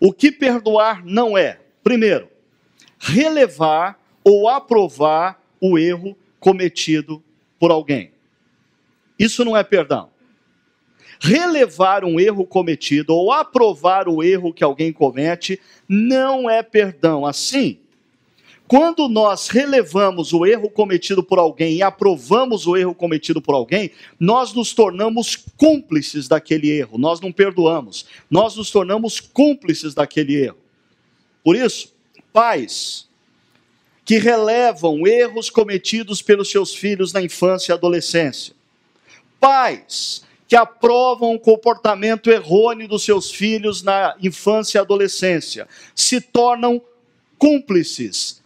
O que perdoar não é, primeiro, relevar ou aprovar o erro cometido por alguém. Isso não é perdão. Relevar um erro cometido ou aprovar o erro que alguém comete não é perdão. Assim, quando nós relevamos o erro cometido por alguém e aprovamos o erro cometido por alguém, nós nos tornamos cúmplices daquele erro, nós não perdoamos, nós nos tornamos cúmplices daquele erro. Por isso, pais que relevam erros cometidos pelos seus filhos na infância e adolescência, pais que aprovam o comportamento errôneo dos seus filhos na infância e adolescência, se tornam cúmplices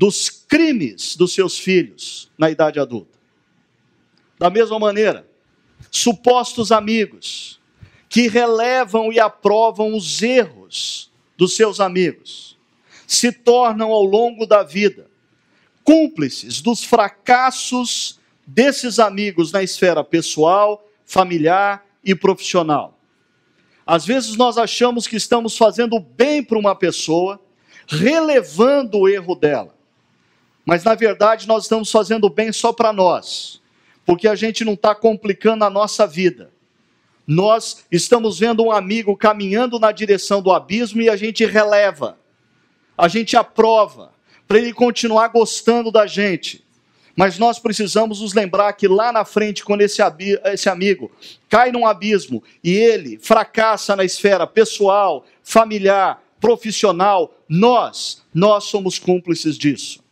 dos crimes dos seus filhos na idade adulta. Da mesma maneira, supostos amigos que relevam e aprovam os erros dos seus amigos se tornam ao longo da vida cúmplices dos fracassos desses amigos na esfera pessoal, familiar e profissional. Às vezes nós achamos que estamos fazendo bem para uma pessoa, relevando o erro dela. Mas na verdade nós estamos fazendo bem só para nós, porque a gente não está complicando a nossa vida. Nós estamos vendo um amigo caminhando na direção do abismo e a gente releva, a gente aprova, para ele continuar gostando da gente. Mas nós precisamos nos lembrar que lá na frente, quando esse, esse, amigo cai num abismo e ele fracassa na esfera pessoal, familiar, profissional, nós, nós somos cúmplices disso.